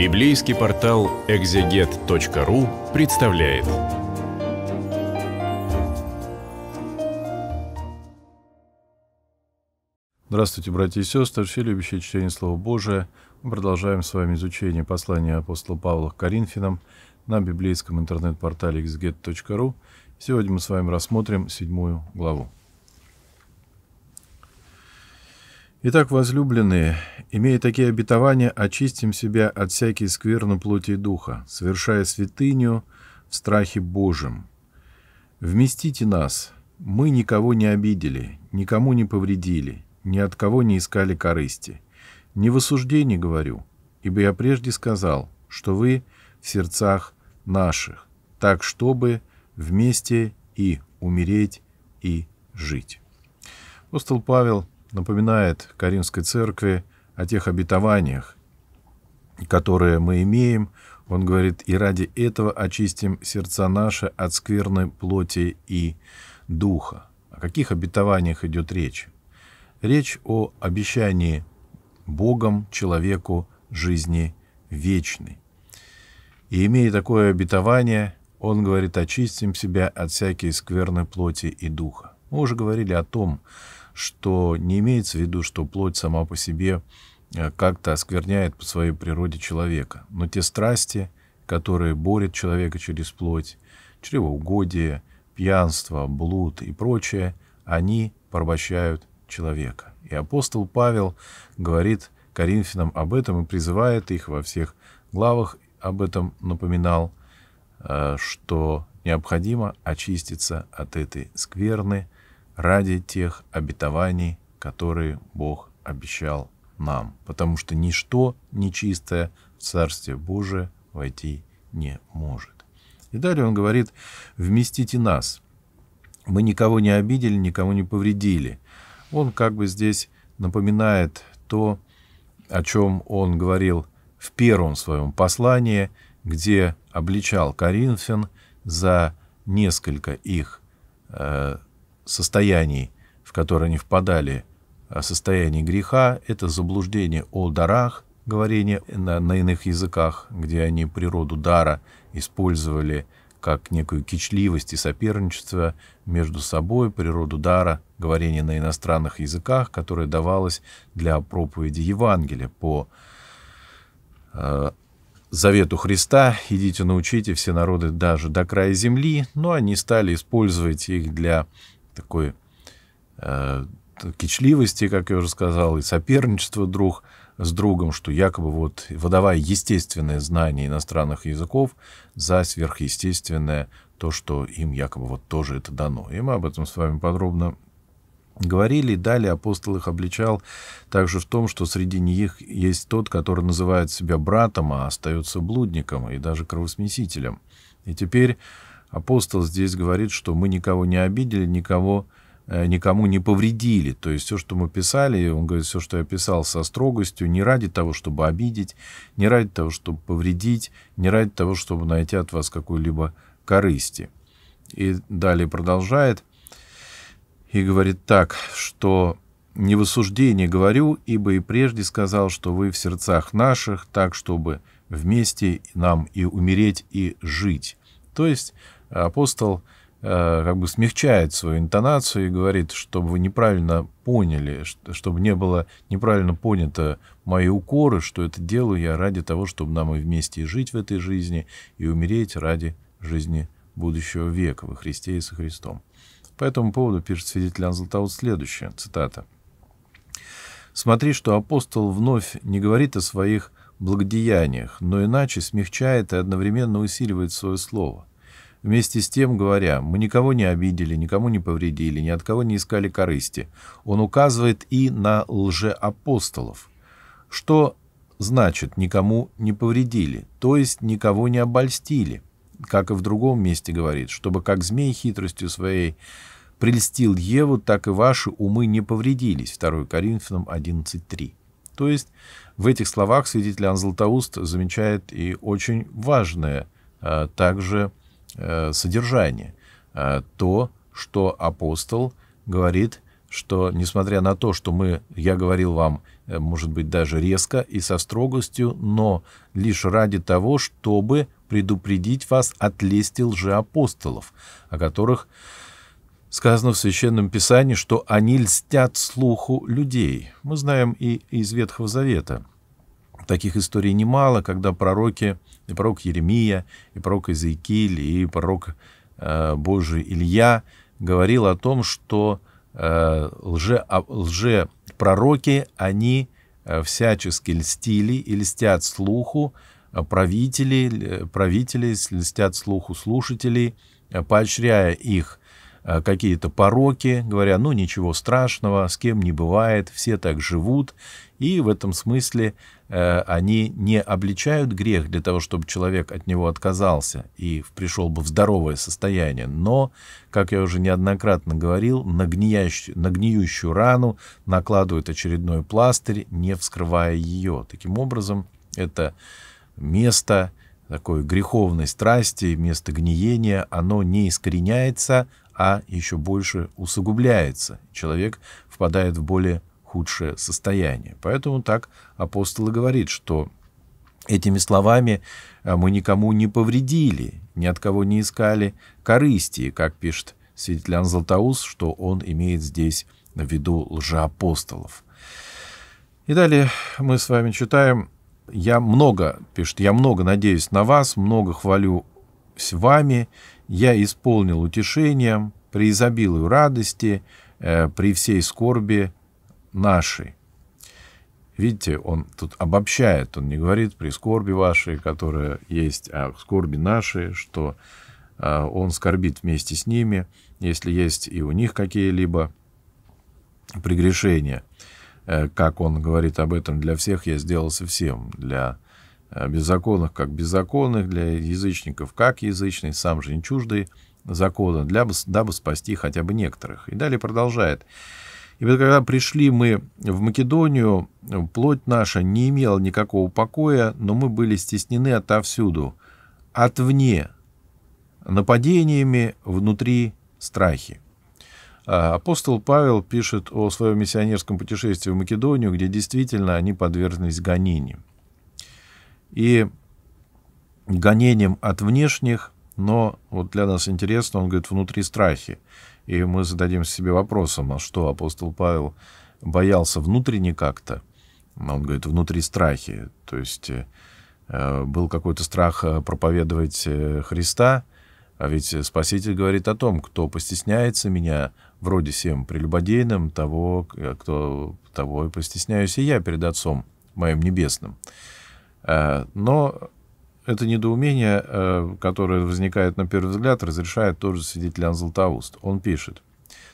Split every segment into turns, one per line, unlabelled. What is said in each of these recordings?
Библейский портал экзегет.ру представляет. Здравствуйте, братья и сестры, все любящие чтение Слова Божия. Мы продолжаем с вами изучение послания апостола Павла к Коринфянам на библейском интернет-портале exeget.ru. Сегодня мы с вами рассмотрим седьмую главу. Итак, возлюбленные, имея такие обетования, очистим себя от всякой скверны плоти и духа, совершая святыню в страхе Божьем. Вместите нас, мы никого не обидели, никому не повредили, ни от кого не искали корысти. Не в осуждении говорю, ибо я прежде сказал, что вы в сердцах наших, так чтобы вместе и умереть, и жить. Апостол Павел – напоминает Каримской церкви о тех обетованиях, которые мы имеем. Он говорит, и ради этого очистим сердца наши от скверной плоти и духа. О каких обетованиях идет речь? Речь о обещании Богом человеку жизни вечной. И имея такое обетование, он говорит, очистим себя от всякой скверной плоти и духа. Мы уже говорили о том, что не имеется в виду, что плоть сама по себе э, как-то оскверняет по своей природе человека. Но те страсти, которые борят человека через плоть, чревоугодие, пьянство, блуд и прочее, они порабощают человека. И апостол Павел говорит Коринфянам об этом и призывает их во всех главах об этом напоминал, э, что необходимо очиститься от этой скверны – ради тех обетований, которые Бог обещал нам, потому что ничто нечистое в Царствие Божие войти не может. И далее он говорит, вместите нас. Мы никого не обидели, никому не повредили. Он как бы здесь напоминает то, о чем он говорил в первом своем послании, где обличал Коринфян за несколько их э, состояний, в которые они впадали, о греха, это заблуждение о дарах, говорение на, на иных языках, где они природу дара использовали как некую кичливость и соперничество между собой, природу дара, говорение на иностранных языках, которое давалось для проповеди Евангелия по э, завету Христа «Идите, научите все народы даже до края земли», но они стали использовать их для такой э, кичливости, как я уже сказал, и соперничества друг с другом, что якобы вот выдавая естественное знание иностранных языков за сверхъестественное то, что им якобы вот тоже это дано. И мы об этом с вами подробно говорили, и далее апостол их обличал также в том, что среди них есть тот, который называет себя братом, а остается блудником и даже кровосмесителем. И теперь апостол здесь говорит, что мы никого не обидели, никого э, никому не повредили. То есть все, что мы писали, он говорит, все, что я писал со строгостью, не ради того, чтобы обидеть, не ради того, чтобы повредить, не ради того, чтобы найти от вас какой-либо корысти. И далее продолжает и говорит так, что «Не в осуждении говорю, ибо и прежде сказал, что вы в сердцах наших, так, чтобы вместе нам и умереть, и жить». То есть апостол э, как бы смягчает свою интонацию и говорит, чтобы вы неправильно поняли, чтобы не было неправильно понято мои укоры, что это делаю я ради того, чтобы нам и вместе жить в этой жизни, и умереть ради жизни будущего века во Христе и со Христом. По этому поводу пишет свидетель Анзлатаут следующее, цитата. «Смотри, что апостол вновь не говорит о своих благодеяниях, но иначе смягчает и одновременно усиливает свое слово. Вместе с тем, говоря, мы никого не обидели, никому не повредили, ни от кого не искали корысти, он указывает и на лжеапостолов. Что значит «никому не повредили», то есть никого не обольстили, как и в другом месте говорит, чтобы как змей хитростью своей прельстил Еву, так и ваши умы не повредились. 2 Коринфянам 11.3. То есть в этих словах свидетель Иоанн замечает и очень важное, а также Э, содержание. Э, то, что апостол говорит, что несмотря на то, что мы, я говорил вам, э, может быть, даже резко и со строгостью, но лишь ради того, чтобы предупредить вас от лести апостолов о которых сказано в Священном Писании, что они льстят слуху людей. Мы знаем и из Ветхого Завета – Таких историй немало, когда пророки, и пророк Еремия, и пророк Изаикиль, и пророк э, Божий Илья говорил о том, что э, лже, а, лже пророки, они э, всячески льстили и льстят слуху э, правителей, правители льстят слуху слушателей, э, поощряя их Э, какие-то пороки, говоря, ну ничего страшного, с кем не бывает, все так живут, и в этом смысле э, они не обличают грех для того, чтобы человек от него отказался и пришел бы в здоровое состояние, но, как я уже неоднократно говорил, на, гниющую, на гниющую рану накладывают очередной пластырь, не вскрывая ее. Таким образом, это место такой греховной страсти, место гниения, оно не искореняется, а еще больше усугубляется. Человек впадает в более худшее состояние. Поэтому так апостол и говорит, что этими словами э, мы никому не повредили, ни от кого не искали корысти, как пишет святитель Иоанн что он имеет здесь в виду лжеапостолов. И далее мы с вами читаем «Я много, — пишет, — я много надеюсь на вас, много хвалю с вами, я исполнил утешением, при преизобилую радости, э, при всей скорби нашей. Видите, он тут обобщает, он не говорит при скорби вашей, которая есть, а скорби нашей, что э, он скорбит вместе с ними, если есть и у них какие-либо прегрешения. Э, как он говорит об этом, для всех я сделался всем, для Э, беззаконных как беззаконных, для язычников как язычный, сам же не чуждый закона, для, дабы спасти хотя бы некоторых. И далее продолжает. И вот когда пришли мы в Македонию, плоть наша не имела никакого покоя, но мы были стеснены отовсюду, отвне, нападениями, внутри страхи. А, апостол Павел пишет о своем миссионерском путешествии в Македонию, где действительно они подверглись гонениям и гонением от внешних, но вот для нас интересно, он говорит, внутри страхи. И мы зададим себе вопросом, а что апостол Павел боялся внутренне как-то? Он говорит, внутри страхи. То есть э, был какой-то страх э, проповедовать э, Христа, а ведь Спаситель говорит о том, кто постесняется меня, вроде всем прелюбодейным, того, кто того и постесняюсь и я перед Отцом моим небесным. Э, но это недоумение, э, которое возникает на первый взгляд, разрешает тоже свидетель Златоуст. Он пишет,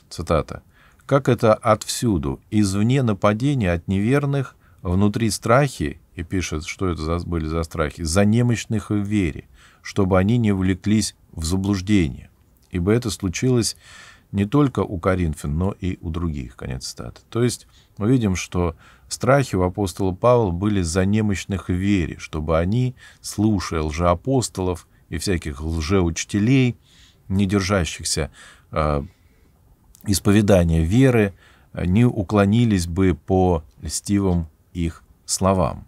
цитата, «Как это отсюду, извне нападения от неверных, внутри страхи, и пишет, что это за, были за страхи, за немощных в вере, чтобы они не влеклись в заблуждение, ибо это случилось не только у Коринфян, но и у других». Конец цитаты. То есть мы видим, что Страхи у апостола Павла были за немощных в вере, чтобы они, слушая лжеапостолов и всяких лжеучителей, не держащихся э, исповедания веры, не уклонились бы по льстивым их словам.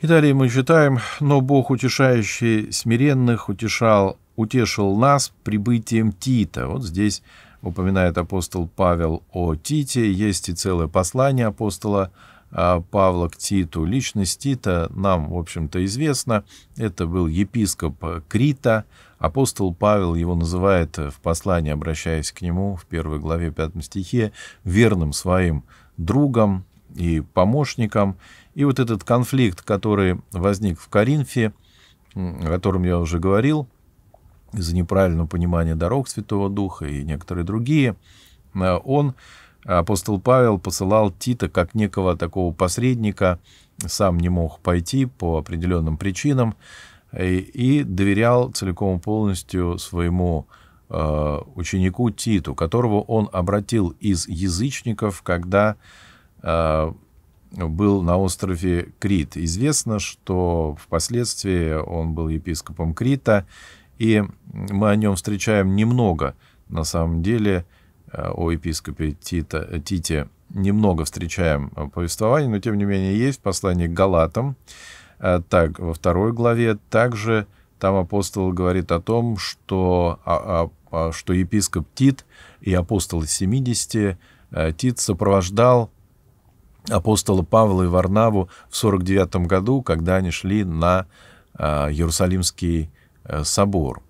И далее мы читаем, «Но Бог, утешающий смиренных, утешал, утешил нас прибытием Тита». Вот здесь упоминает апостол Павел о Тите, есть и целое послание апостола а, Павла к Титу. Личность Тита нам, в общем-то, известна. Это был епископ Крита. Апостол Павел его называет э, в послании, обращаясь к нему в первой главе пятом стихе, верным своим другом и помощником. И вот этот конфликт, который возник в Коринфе, о котором я уже говорил – из-за неправильного понимания дорог Святого Духа и некоторые другие, э, он, апостол Павел, посылал Тита как некого такого посредника, сам не мог пойти по определенным причинам, и, э, и доверял целиком и полностью своему э, ученику Титу, которого он обратил из язычников, когда э, был на острове Крит. Известно, что впоследствии он был епископом Крита, и мы о нем встречаем немного. На самом деле э, о епископе Тита, э, Тите немного встречаем э, повествование, но тем не менее есть послание к Галатам. Так, во второй главе также там апостол говорит о том, что, а, а, а что епископ Тит и апостол из 70 Тит сопровождал апостола Павла и Варнаву в 49 году, когда они шли на Иерусалимский Э, собор.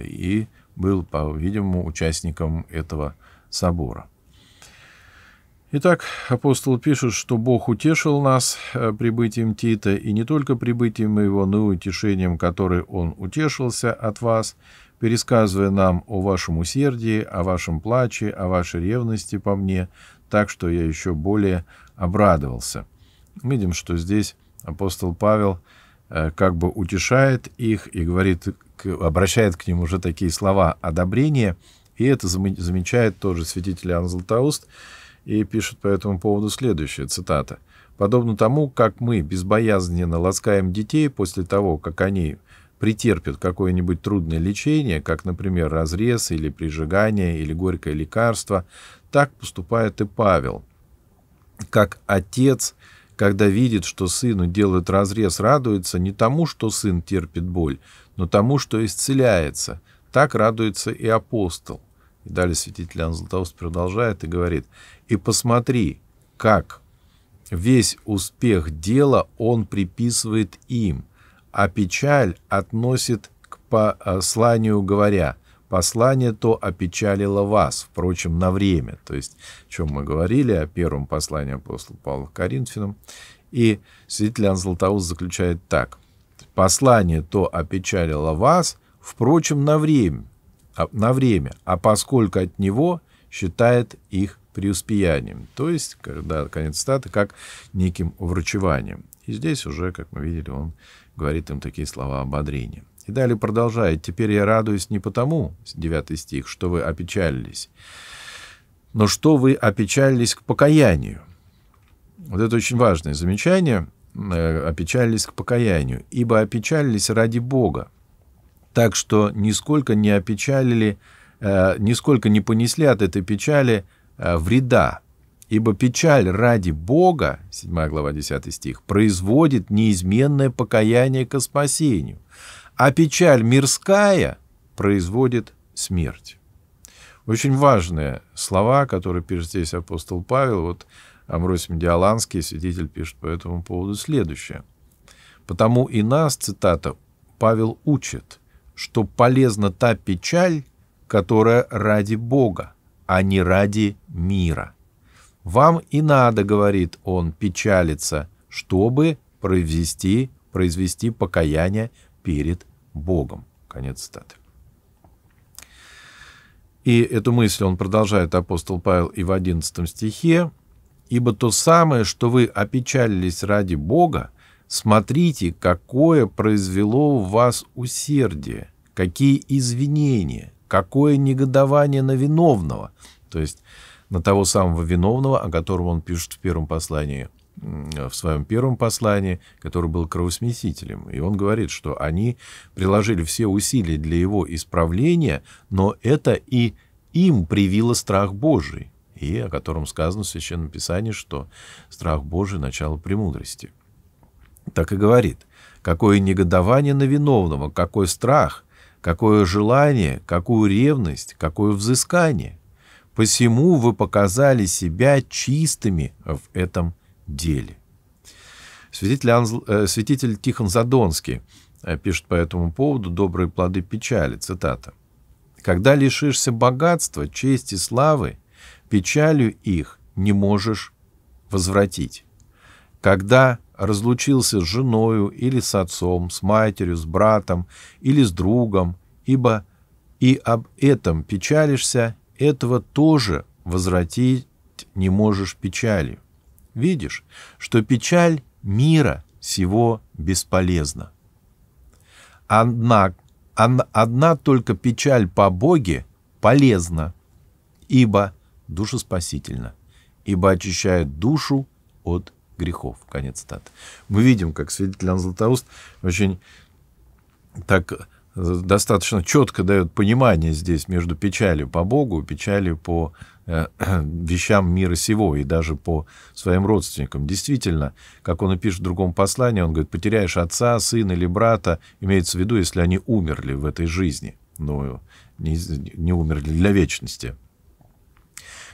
И был, по-видимому, участником этого собора. Итак, апостол пишет, что Бог утешил нас э, прибытием Тита, и не только прибытием его, но и утешением, которое он утешился от вас, пересказывая нам о вашем усердии, о вашем плаче, о вашей ревности по мне, так что я еще более обрадовался. Видим, что здесь апостол Павел – Э, как бы утешает их и говорит, обращает к ним уже такие слова одобрения, и это замечает тоже святитель Иоанн Златоуст и пишет по этому поводу следующее, цитата. «Подобно тому, как мы безбоязненно ласкаем детей после того, как они претерпят какое-нибудь трудное лечение, как, например, разрез или прижигание или горькое лекарство, так поступает и Павел. Как отец – когда видит, что сыну делают разрез, радуется не тому, что сын терпит боль, но тому, что исцеляется. Так радуется и апостол. И далее святитель Иоанн Златоуст продолжает и говорит, «И посмотри, как весь успех дела он приписывает им, а печаль относит к посланию, э, говоря, послание то опечалило вас, впрочем, на время. То есть, о чем мы говорили, о первом послании апостола Павла к Коринфянам. И святитель Иоанн Златоуст заключает так. «Послание то опечалило вас, впрочем, на время, а, на время, а поскольку от него считает их преуспеянием». То есть, когда конец статы, как неким врачеванием. И здесь уже, как мы видели, он говорит им такие слова ободрения. И далее продолжает. «Теперь я радуюсь не потому, 9 стих, что вы опечалились, но что вы опечалились к покаянию». Вот это очень важное замечание. Э, «Опечалились к покаянию, ибо опечалились ради Бога, так что нисколько не опечалили, э, нисколько не понесли от этой печали э, вреда, Ибо печаль ради Бога, 7 глава 10 стих, производит неизменное покаяние ко спасению, а печаль мирская производит смерть. Очень важные слова, которые пишет здесь апостол Павел. Вот Амросий Медиаланский, свидетель, пишет по этому поводу следующее. «Потому и нас, цитата, Павел учит, что полезна та печаль, которая ради Бога, а не ради мира. Вам и надо, говорит он, печалиться, чтобы произвести, произвести покаяние перед Богом. Конец цитаты. И эту мысль он продолжает, апостол Павел, и в 11 стихе. «Ибо то самое, что вы опечалились ради Бога, смотрите, какое произвело в вас усердие, какие извинения, какое негодование на виновного». То есть на того самого виновного, о котором он пишет в первом послании в своем первом послании, который был кровосмесителем. И он говорит, что они приложили все усилия для его исправления, но это и им привило страх Божий, и о котором сказано в Священном Писании, что страх Божий – начало премудрости. Так и говорит, какое негодование на виновного, какой страх, какое желание, какую ревность, какое взыскание. Посему вы показали себя чистыми в этом мире деле. Святитель, Анзл, э, святитель Тихон Задонский э, пишет по этому поводу «Добрые плоды печали», цитата. «Когда лишишься богатства, чести, славы, печалью их не можешь возвратить. Когда разлучился с женою или с отцом, с матерью, с братом или с другом, ибо и об этом печалишься, этого тоже возвратить не можешь печалью. Видишь, что печаль мира всего бесполезна. Одна, одна только печаль по Боге полезна, ибо душеспасительна, ибо очищает душу от грехов. Конец стат. Мы видим, как свидетель Иоанн Златоуст очень так э, достаточно четко дает понимание здесь между печалью по Богу и печалью по Э, вещам мира сего и даже по своим родственникам. Действительно, как он и пишет в другом послании, он говорит, потеряешь отца, сына или брата, имеется в виду, если они умерли в этой жизни, но не, не умерли для вечности.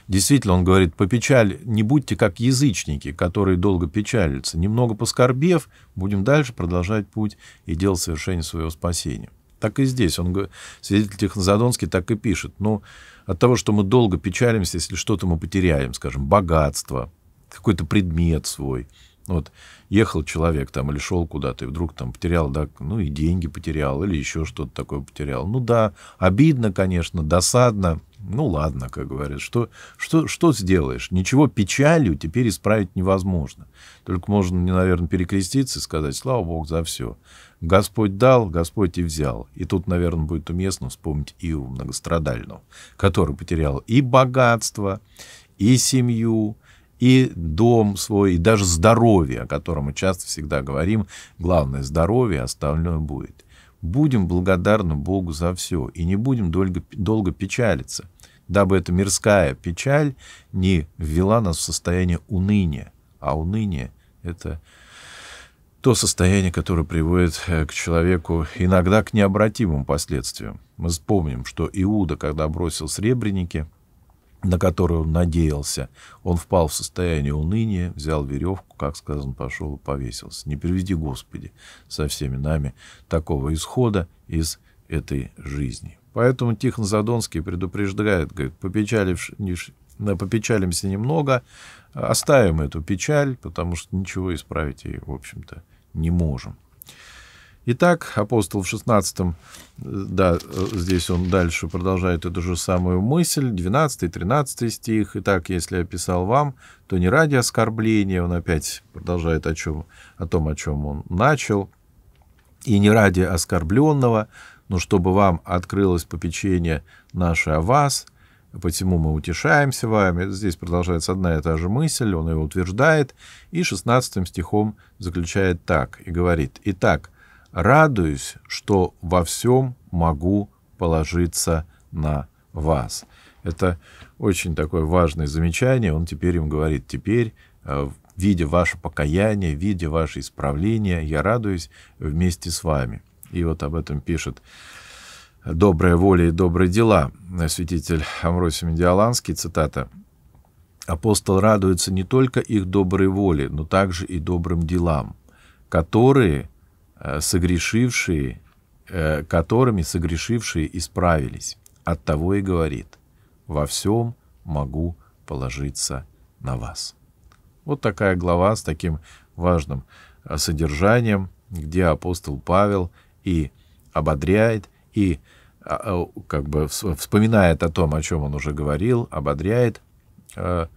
Действительно, он говорит, по печаль не будьте как язычники, которые долго печалятся. Немного поскорбев, будем дальше продолжать путь и делать совершение своего спасения. Так и здесь. Он, свидетель Тихонзадонский так и пишет. Ну, но от того, что мы долго печалимся, если что-то мы потеряем, скажем, богатство, какой-то предмет свой. Вот ехал человек там или шел куда-то, и вдруг там потерял, да, ну и деньги потерял, или еще что-то такое потерял. Ну да, обидно, конечно, досадно, ну ладно, как говорят, что, что, что сделаешь? Ничего печалью теперь исправить невозможно. Только можно, наверное, перекреститься и сказать, слава Богу, за все. Господь дал, Господь и взял. И тут, наверное, будет уместно вспомнить Иову многострадального, который потерял и богатство, и семью, и дом свой, и даже здоровье, о котором мы часто всегда говорим. Главное – здоровье, остальное будет будем благодарны Богу за все и не будем долго, долго печалиться дабы эта мирская печаль не ввела нас в состояние уныния. А уныние — это то состояние, которое приводит э, к человеку иногда к необратимым последствиям. Мы вспомним, что Иуда, когда бросил сребреники, на которые он надеялся, он впал в состояние уныния, взял веревку, как сказано, пошел и повесился. Не приведи, Господи, со всеми нами такого исхода из этой жизни. Поэтому Тихон Задонский предупреждает, говорит, попечалимся немного, оставим эту печаль, потому что ничего исправить ей, в общем-то, не можем. Итак, апостол в 16, да, здесь он дальше продолжает эту же самую мысль, 12-13 стих. Итак, если я писал вам, то не ради оскорбления, он опять продолжает о, чем, о том, о чем он начал, и не ради оскорбленного, но «Ну, чтобы вам открылось попечение наше о вас, посему мы утешаемся вами. Здесь продолжается одна и та же мысль, он ее утверждает, и 16 стихом заключает так и говорит, «Итак, радуюсь, что во всем могу положиться на вас». Это очень такое важное замечание. Он теперь им говорит, теперь, э, видя ваше покаяние, видя ваше исправление, я радуюсь вместе с вами. И вот об этом пишет «Добрая воля и добрые дела» святитель Амросий Медиаланский, цитата, «Апостол радуется не только их доброй воле, но также и добрым делам, которые э, согрешившие, э, которыми согрешившие исправились. Оттого и говорит, во всем могу положиться на вас». Вот такая глава с таким важным э, содержанием, где апостол Павел – и ободряет, и а, а, как бы вспоминает о том, о чем он уже говорил, ободряет а,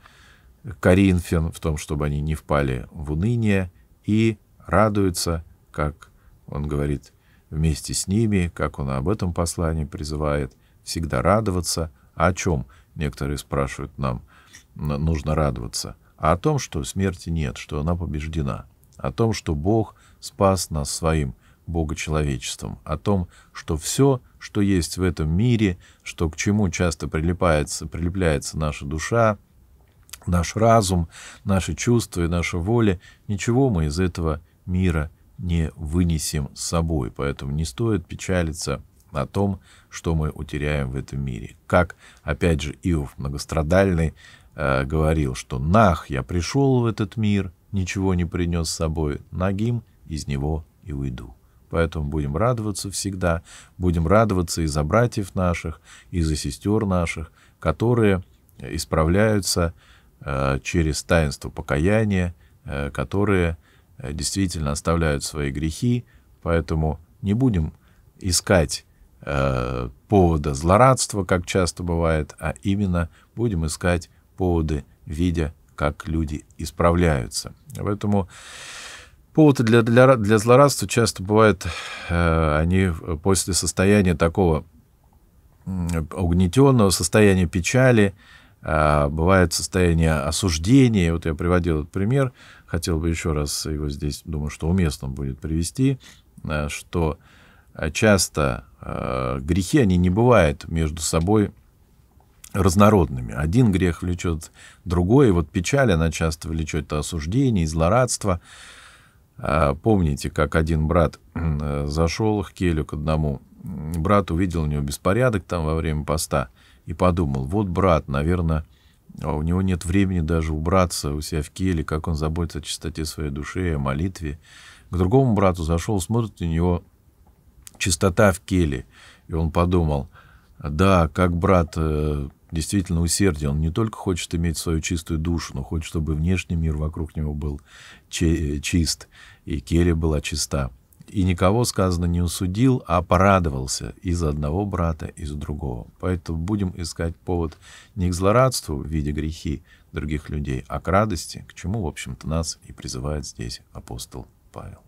коринфян в том, чтобы они не впали в уныние, и радуется, как он говорит, вместе с ними, как он об этом послании призывает, всегда радоваться. о чем? Некоторые спрашивают нам, нужно радоваться. А о том, что смерти нет, что она побеждена. О том, что Бог спас нас своим Бога человечеством, о том, что все, что есть в этом мире, что к чему часто прилипается, прилепляется наша душа, наш разум, наши чувства и наша воля, ничего мы из этого мира не вынесем с собой, поэтому не стоит печалиться о том, что мы утеряем в этом мире. Как, опять же, Иов многострадальный э, говорил, что «нах, я пришел в этот мир, ничего не принес с собой, нагим из него и уйду». Поэтому будем радоваться всегда, будем радоваться и за братьев наших, и за сестер наших, которые э, исправляются э, через таинство покаяния, э, которые действительно оставляют свои грехи, поэтому не будем искать повода злорадства, как часто бывает, а именно будем искать поводы, видя, как люди исправляются. Поэтому Поводы для, для, для злорадства часто бывают. э, они после состояния такого угнетенного, состояния печали, э, бывает состояние осуждения. Вот я приводил этот пример, хотел бы еще раз его здесь, думаю, что уместно будет привести, э, что э, часто э, грехи, они не бывают между собой разнородными. Один грех влечет другой, и вот печаль, она часто влечет осуждение и злорадство. А, помните, как один брат э, зашел к келю к одному, брат увидел у него беспорядок там во время поста и подумал, вот брат, наверное, а у него нет времени даже убраться у себя в келе, как он заботится о чистоте своей души, о молитве. К другому брату зашел, смотрит, у него чистота в келе, и он подумал, да, как брат э, действительно усердие. Он не только хочет иметь свою чистую душу, но хочет, чтобы внешний мир вокруг него был э, чист, и келья была чиста. И никого, сказано, не усудил, а порадовался из одного брата, из другого. Поэтому будем искать повод не к злорадству в виде грехи других людей, а к радости, к чему, в общем-то, нас и призывает здесь апостол Павел.